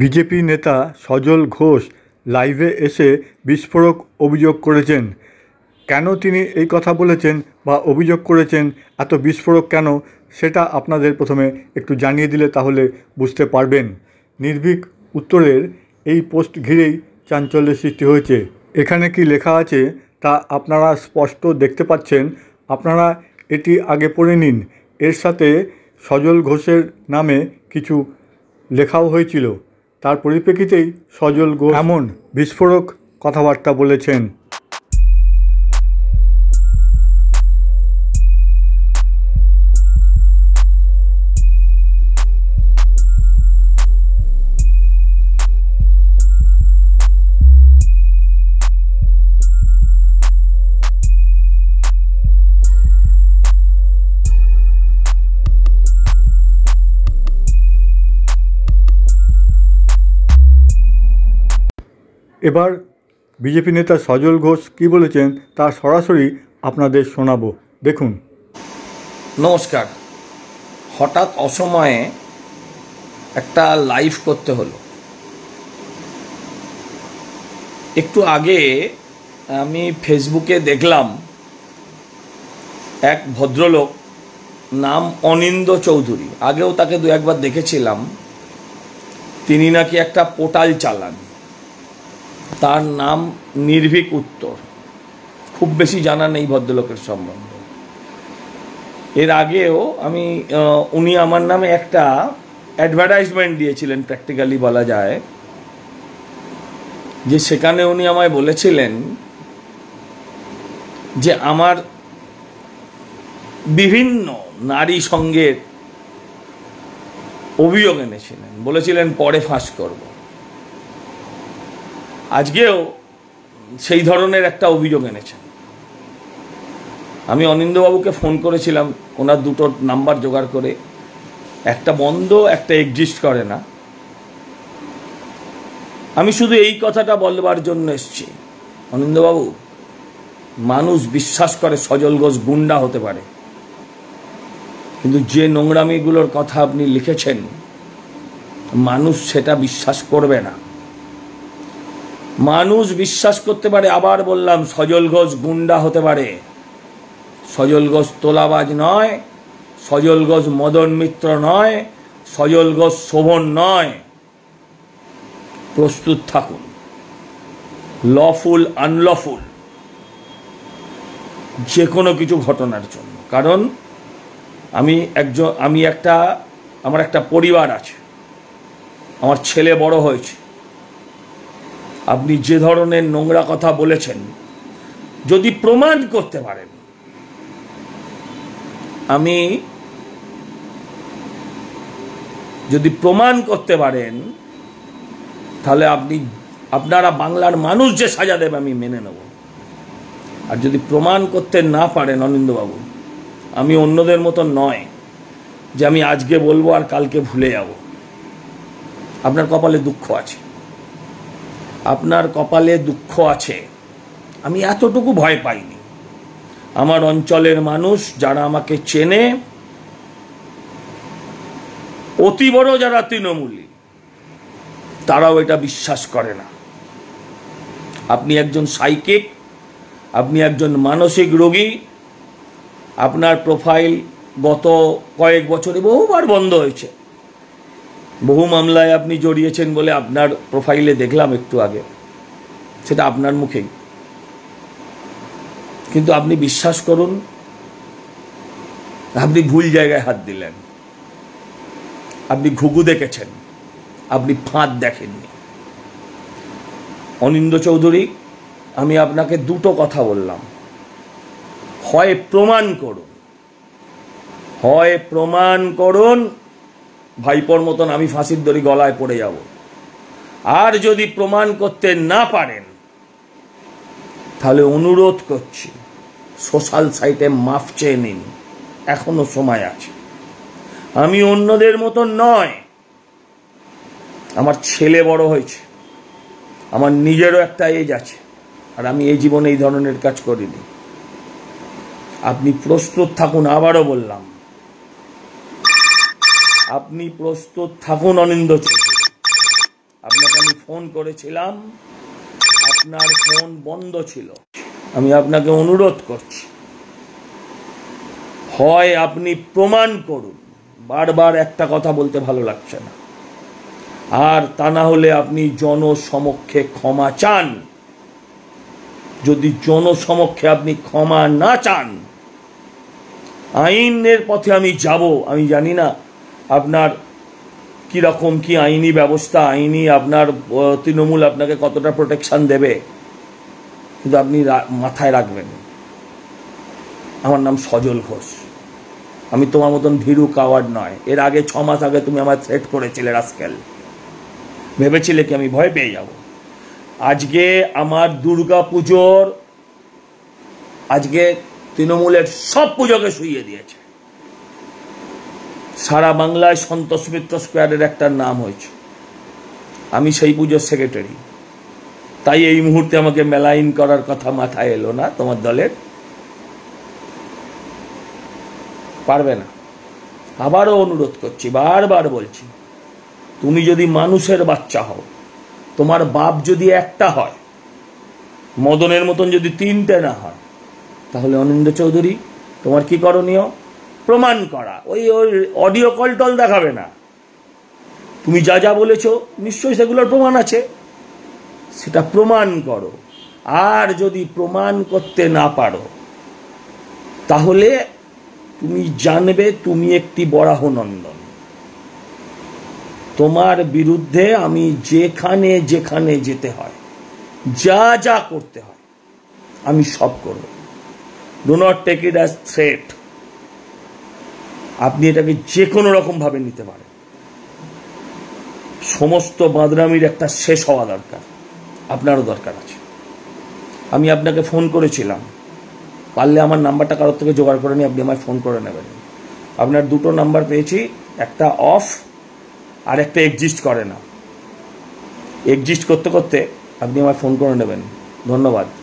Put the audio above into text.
BJP নেতা সজল ঘোষ লাইভে এসে বিস্ফোরক অভিযোগ করেছেন কেন তিনি এই কথা বলেছেন বা অভিযোগ করেছেন এত বিস্ফোরক কেন সেটা আপনাদের প্রথমে একটু জানিয়ে দিলে তাহলে বুঝতে পারবেন নির্ভীক উত্তরের এই পোস্ট ঘিরেই চাঞ্চল্যের সৃষ্টি হয়েছে এখানে কি লেখা আছে তা আপনারা স্পষ্ট দেখতে পাচ্ছেন আপনারা এটি আগে পড়ে নিন এর সাথে সজল ঘোষের নামে কিছু লেখাও হয়েছিল তার পরিপ্রেক্ষিতেই সজল ঘোষ এমন বিস্ফোরক কথাবার্তা বলেছেন এবার বিজেপি নেতা সজল ঘোষ কি বলেছেন তা সরাসরি আপনাদের শোনাবো দেখুন নমস্কার হঠাৎ অসময়ে একটা লাইভ করতে হলো একটু আগে আমি ফেসবুকে দেখলাম এক ভদ্রলোক নাম অনিন্দ চৌধুরী আগেও তাকে দু একবার দেখেছিলাম তিনি নাকি একটা পোর্টাল চালান তার নাম নির্ভীক উত্তর খুব বেশি জানা নেই ভদ্রলোকের সম্বন্ধে এর আগেও আমি উনি আমার নামে একটা অ্যাডভার্টাইজমেন্ট দিয়েছিলেন প্র্যাকটিক্যালি বলা যায় যে সেখানে উনি আমায় বলেছিলেন যে আমার বিভিন্ন নারী সঙ্গের অভিযোগ এনেছিলেন বলেছিলেন পরে ফাঁস করবো আজকেও সেই ধরনের একটা অভিযোগ এনেছেন আমি অনিন্দবাবুকে ফোন করেছিলাম ওনার দুটো নাম্বার জোগাড় করে একটা বন্ধ একটা এক্সিস্ট করে না আমি শুধু এই কথাটা বলবার জন্য এসছি অনিন্দবাবু মানুষ বিশ্বাস করে সজল ঘোষ গুন্ডা হতে পারে কিন্তু যে নোংরামিগুলোর কথা আপনি লিখেছেন মানুষ সেটা বিশ্বাস করবে না মানুষ বিশ্বাস করতে পারে আবার বললাম সজল ঘোষ গুন্ডা হতে পারে সজল ঘোষ তোলাবাজ নয় সজল ঘোষ মদন মিত্র নয় সজল ঘোষ শোভন নয় প্রস্তুত থাকুন লফুল আনলফুল যে কোনো কিছু ঘটনার জন্য কারণ আমি একজন আমি একটা আমার একটা পরিবার আছে আমার ছেলে বড় হয়েছে আপনি যে ধরনের নোংরা কথা বলেছেন যদি প্রমাণ করতে পারেন আমি যদি প্রমাণ করতে পারেন তাহলে আপনি আপনারা বাংলার মানুষ যে সাজা দেবে আমি মেনে নেব আর যদি প্রমাণ করতে না পারেন অনিন্দবাবু আমি অন্যদের মতো নয় যে আমি আজকে বলবো আর কালকে ভুলে যাব আপনার কপালে দুঃখ আছে আপনার কপালে দুঃখ আছে আমি এতটুকু ভয় পাইনি আমার অঞ্চলের মানুষ যারা আমাকে চেনে অতি বড় যারা তৃণমূলী তারাও এটা বিশ্বাস করে না আপনি একজন সাইকিক আপনি একজন মানসিক রোগী আপনার প্রোফাইল গত কয়েক বছরে বহুবার বন্ধ হয়েছে বহু মামলায় আপনি জড়িয়েছেন বলে আপনার প্রোফাইলে দেখলাম একটু আগে সেটা আপনার মুখেই কিন্তু আপনি বিশ্বাস করুন আপনি ভুল জায়গায় হাত দিলেন আপনি ঘুঘু দেখেছেন আপনি ফাঁদ দেখেননি অনিন্দ চৌধুরী আমি আপনাকে দুটো কথা বললাম হয় প্রমাণ করুন হয় প্রমাণ করুন ভাইপোর মতন আমি ফাঁসির দড়ি গলায় পড়ে যাব আর যদি প্রমাণ করতে না পারেন তাহলে অনুরোধ করছি সোশ্যাল সাইটে মাফ চেয়ে নিন এখনও সময় আছে আমি অন্যদের মতন নয় আমার ছেলে বড় হয়েছে আমার নিজেরও একটা এজ আছে আর আমি এই জীবনে এই ধরনের কাজ করিনি আপনি প্রস্তুত থাকুন আবারও বললাম আপনি প্রস্তুত থাকুন অনিন্দ চৌধুরী আপনাকে আমি ফোন করেছিলাম আপনার ফোন বন্ধ ছিল আমি আপনাকে অনুরোধ করছি হয় আপনি প্রমাণ করুন বারবার একটা কথা বলতে ভালো লাগছে না আর তা না হলে আপনি জনসমক্ষে ক্ষমা চান যদি জনসমক্ষে আপনি ক্ষমা না চান আইনের পথে আমি যাব আমি জানি না আপনার কীরকম কি আইনি ব্যবস্থা আইনি আপনার তৃণমূল আপনাকে কতটা প্রোটেকশান দেবে কিন্তু আপনি মাথায় রাখবেন আমার নাম সজল ঘোষ আমি তোমার মতন ভিরু কাওয়ার নয় এর আগে ছ মাস আগে তুমি আমার থ্রেট করেছিলে রাস্কেল ভেবেছিলে কি আমি ভয় পেয়ে যাব আজকে আমার দুর্গা পুজোর আজকে তৃণমূলের সব পুজোকে শুইয়ে দিয়েছে সারা বাংলায় সন্তোষ মিত্র স্কোয়ারের একটা নাম হয়েছে আমি সেই পুজোর সেক্রেটারি তাই এই মুহূর্তে আমাকে মেলাইন করার কথা মাথায় এলো না তোমার দলের পারবে না আবারও অনুরোধ করছি বারবার বলছি তুমি যদি মানুষের বাচ্চা হও তোমার বাপ যদি একটা হয় মদনের মতন যদি তিনটে না হয় তাহলে অনিন্দ চৌধুরী তোমার কি করণীয় প্রমাণ করা ওই ওই অডিও কল টল দেখাবে না তুমি যা যা বলেছ নিশ্চয়ই সেগুলোর প্রমাণ আছে সেটা প্রমাণ করো আর যদি প্রমাণ করতে না পারো তাহলে তুমি জানবে তুমি একটি বরাহনন্দন তোমার বিরুদ্ধে আমি যেখানে যেখানে যেতে হয় যা যা করতে হয় আমি সব করব do not take it as threat আপনি এটাকে যে কোনো রকমভাবে নিতে পারেন সমস্ত বাদরামির একটা শেষ হওয়া দরকার আপনারও দরকার আছে আমি আপনাকে ফোন করেছিলাম পারলে আমার নাম্বারটা কারোর থেকে জোগাড় করে নিয়ে আপনি আমায় ফোন করে নেবেন আপনার দুটো নাম্বার পেয়েছি একটা অফ আর একটা এক্সিস্ট করে না এক্সিস্ট করতে করতে আপনি আমায় ফোন করে নেবেন ধন্যবাদ